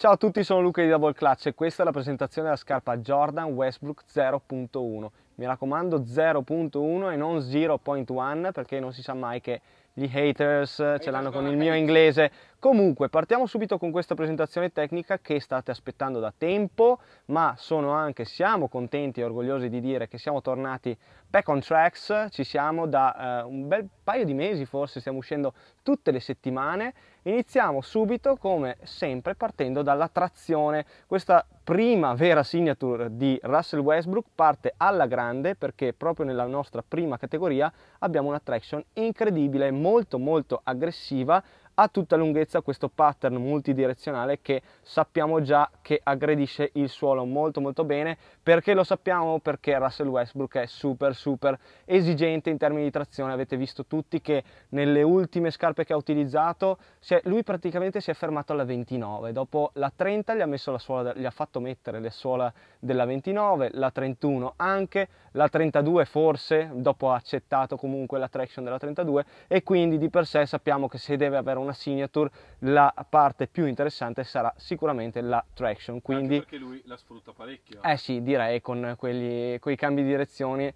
Ciao a tutti, sono Luca di Double Clutch e questa è la presentazione della scarpa Jordan Westbrook 0.1. Mi raccomando 0.1 e non 0.1 perché non si sa mai che gli haters ce l'hanno con il mio inglese Comunque partiamo subito con questa presentazione tecnica che state aspettando da tempo, ma sono anche, siamo contenti e orgogliosi di dire che siamo tornati back on tracks, ci siamo da eh, un bel paio di mesi forse, stiamo uscendo tutte le settimane. Iniziamo subito come sempre partendo dalla trazione. Questa prima vera signature di Russell Westbrook parte alla grande perché proprio nella nostra prima categoria abbiamo una traction incredibile, molto molto aggressiva a tutta lunghezza questo pattern multidirezionale che sappiamo già che aggredisce il suolo molto molto bene perché lo sappiamo perché Russell Westbrook è super super esigente in termini di trazione avete visto tutti che nelle ultime scarpe che ha utilizzato è, lui praticamente si è fermato alla 29 dopo la 30 gli ha, messo la suola, gli ha fatto mettere le suola della 29 la 31 anche la 32 forse dopo ha accettato comunque la traction della 32 e quindi di per sé sappiamo che se deve avere un una signature la parte più interessante sarà sicuramente la traction quindi Anche perché lui la sfrutta parecchio eh sì direi con quegli, quei cambi di direzione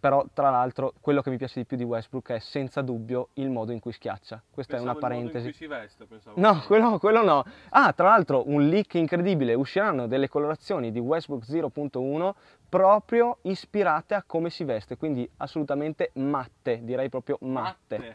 però tra l'altro quello che mi piace di più di Westbrook è senza dubbio il modo in cui schiaccia. Questa pensavo è una parentesi. Il modo in cui si veste, pensavo. No, quello, quello no. Ah, tra l'altro un leak incredibile, usciranno delle colorazioni di Westbrook 0.1 proprio ispirate a come si veste, quindi assolutamente matte, direi proprio matte, matte, matte,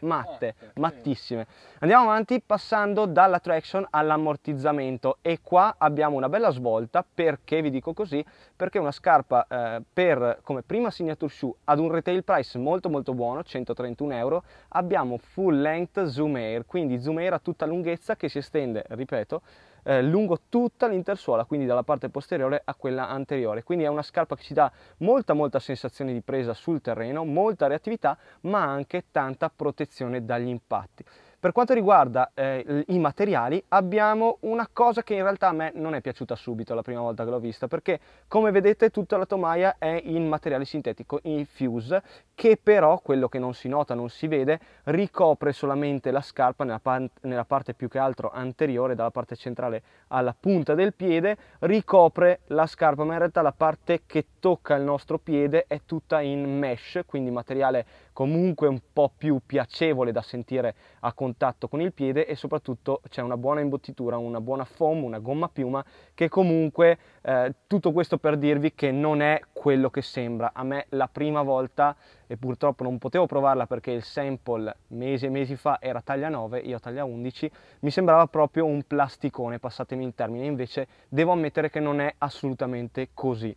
matte mattissime. Andiamo avanti passando dalla traction all'ammortizzamento e qua abbiamo una bella svolta perché vi dico così, perché una scarpa eh, per, come prima signature shoe ad un retail price molto molto buono, 131 euro, abbiamo full length zoom air, quindi zoom air a tutta lunghezza che si estende, ripeto, eh, lungo tutta l'intersuola, quindi dalla parte posteriore a quella anteriore. Quindi è una scarpa che ci dà molta molta sensazione di presa sul terreno, molta reattività, ma anche tanta protezione dagli impatti. Per quanto riguarda eh, i materiali abbiamo una cosa che in realtà a me non è piaciuta subito la prima volta che l'ho vista perché come vedete tutta la tomaia è in materiale sintetico in fuse che però quello che non si nota non si vede ricopre solamente la scarpa nella, pan- nella parte più che altro anteriore dalla parte centrale alla punta del piede ricopre la scarpa ma in realtà la parte che tocca il nostro piede è tutta in mesh quindi materiale comunque un po' più piacevole da sentire a contatto con il piede e soprattutto c'è una buona imbottitura, una buona foam, una gomma piuma che comunque eh, tutto questo per dirvi che non è quello che sembra. A me la prima volta e purtroppo non potevo provarla perché il sample mesi e mesi fa era taglia 9, io taglia 11, mi sembrava proprio un plasticone, passatemi il termine, invece devo ammettere che non è assolutamente così.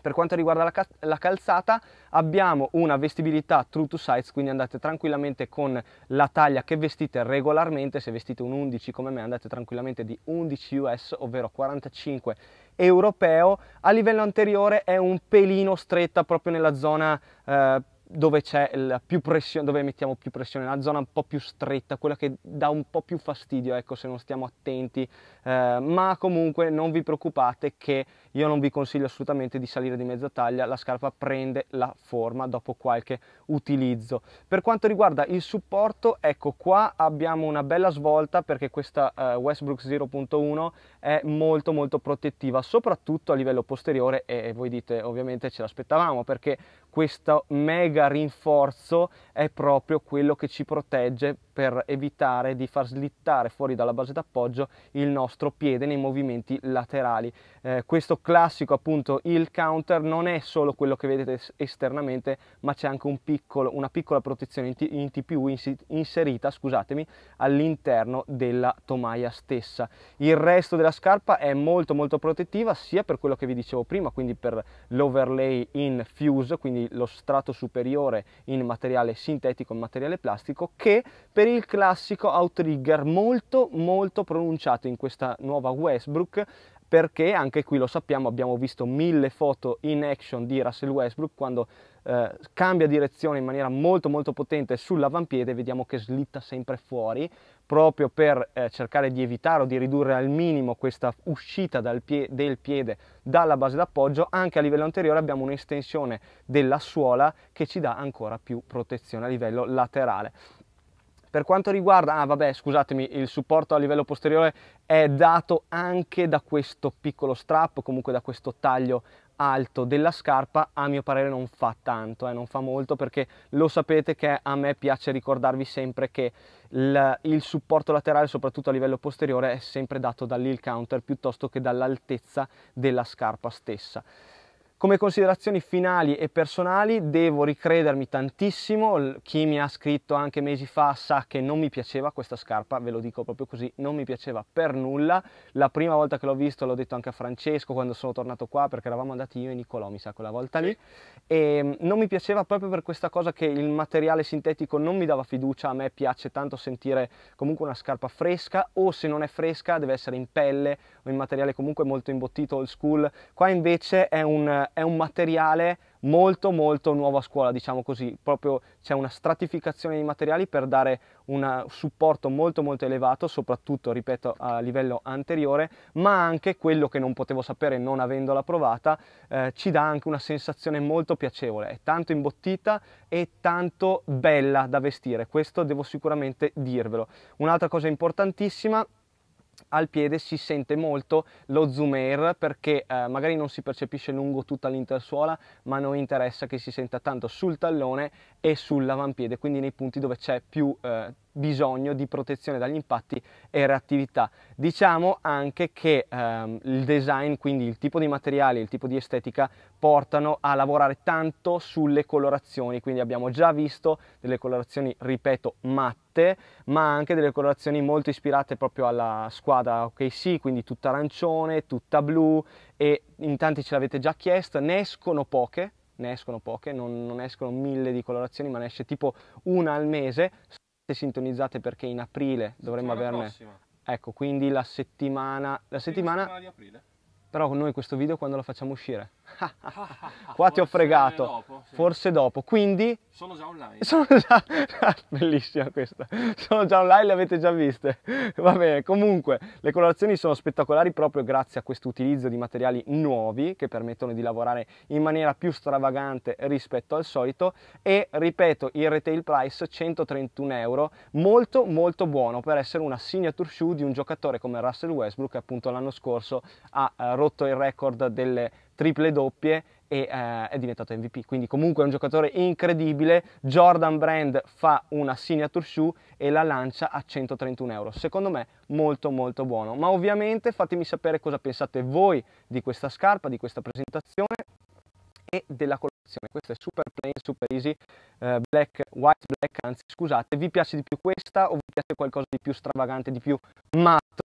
Per quanto riguarda la, la, calzata abbiamo una vestibilità true to size, quindi andate tranquillamente con la taglia che vestite regolarmente, se vestite un 11 come me andate tranquillamente di 11 US, ovvero 45 europeo. A livello anteriore è un pelino stretta proprio nella zona eh, dove, c'è la più pressione, dove, mettiamo più pressione, la zona un po' più stretta, quella che dà un po' più fastidio, ecco, se non stiamo attenti, eh, ma comunque non vi preoccupate che io non vi consiglio assolutamente di salire di mezza taglia, la scarpa prende la forma dopo qualche utilizzo. Per quanto riguarda il supporto, ecco qua abbiamo una bella svolta perché questa eh, Westbrook 0.1 è molto molto protettiva, soprattutto a livello posteriore e, e voi dite ovviamente ce l'aspettavamo perché questo mega mega rinforzo è proprio quello che ci protegge per evitare di far slittare fuori dalla base d'appoggio il nostro piede nei movimenti laterali. Eh, questo classico appunto il counter non è solo quello che vedete esternamente ma c'è anche un piccolo, una piccola protezione in, in TPU in inserita all'interno della tomaia stessa. Il resto della scarpa è molto molto protettiva sia per quello che vi dicevo prima quindi per l'overlay in fuse quindi lo strato superiore superiore in materiale sintetico, in materiale plastico, che per il classico outrigger molto molto pronunciato in questa nuova Westbrook perché anche qui lo sappiamo, abbiamo visto mille foto in action di Russell Westbrook quando eh, cambia direzione in maniera molto molto potente sull'avampiede, vediamo che slitta sempre fuori, proprio per eh, cercare di evitare o di ridurre al minimo questa uscita pie- del piede dalla base d'appoggio, anche a livello anteriore abbiamo un'estensione della suola che ci dà ancora più protezione a livello laterale. Per quanto riguarda, ah vabbè scusatemi, il supporto a livello posteriore è dato anche da questo piccolo strap, comunque da questo taglio alto della scarpa a mio parere non fa tanto, eh, non fa molto perché lo sapete che a me piace ricordarvi sempre che il, il supporto laterale soprattutto a livello posteriore è sempre dato dall'hill counter piuttosto che dall'altezza della scarpa stessa. Come considerazioni finali e personali devo ricredermi tantissimo, chi mi ha scritto anche mesi fa sa che non mi piaceva questa scarpa, ve lo dico proprio così, non mi piaceva per nulla, la prima volta che l'ho visto l'ho detto anche a Francesco quando sono tornato qua perché eravamo andati io e Nicolò mi sa quella volta lì e mm, non mi piaceva proprio per questa cosa che il materiale sintetico non mi dava fiducia, a me piace tanto sentire comunque una scarpa fresca o se non è fresca deve essere in pelle o in materiale comunque molto imbottito old school, qua invece è un è un materiale molto molto nuovo a scuola, diciamo così, proprio c'è una stratificazione di materiali per dare un eh, supporto molto molto elevato, soprattutto, ripeto, a livello anteriore, ma anche quello che non potevo sapere non avendola provata, eh, ci dà anche una sensazione molto piacevole, è tanto imbottita e tanto bella da vestire, questo devo sicuramente dirvelo. Un'altra cosa importantissima al piede si sente molto lo zoom air perché eh, magari non si percepisce lungo tutta l'intersuola ma non interessa che si senta tanto sul tallone e sull'avampiede quindi nei punti dove c'è più eh, bisogno di protezione dagli impatti e reattività diciamo anche che ehm, il design quindi il tipo di materiali il tipo di estetica portano a lavorare tanto sulle colorazioni quindi abbiamo già visto delle colorazioni ripeto matte robuste, ma anche delle colorazioni molto ispirate proprio alla squadra OKC, quindi tutta arancione, tutta blu e in tanti ce l'avete già chiesto, ne escono poche, ne escono poche, non, non escono mille di colorazioni, ma ne esce tipo una al mese. se sintonizzate perché in aprile dovremmo averne... Prossima. Ecco, quindi la settimana... La settimana... La settimana di aprile però con noi questo video quando lo facciamo uscire? Qua ti ho fregato, dopo, sì. forse dopo, quindi... Sono già online. Sono già... Bellissima questa, sono già online, le avete già viste. Va bene, comunque le colorazioni sono spettacolari proprio grazie a questo utilizzo di materiali nuovi che permettono di lavorare in maniera più stravagante rispetto al solito e ripeto il retail price 131 euro, molto molto buono per essere una signature shoe di un giocatore come Russell Westbrook che appunto l'anno scorso ha eh, rotto il record delle triple doppie e eh, è diventato MVP. Quindi comunque è un giocatore incredibile. Jordan Brand fa una signature shoe e la lancia a 131 euro. Secondo me molto molto buono. Ma ovviamente fatemi sapere cosa pensate voi di questa scarpa, di questa presentazione e della collezione. Questa è super plain, super easy, eh, black, white, black, anzi scusate, vi piace di più questa o vi piace qualcosa di più stravagante, di più matto?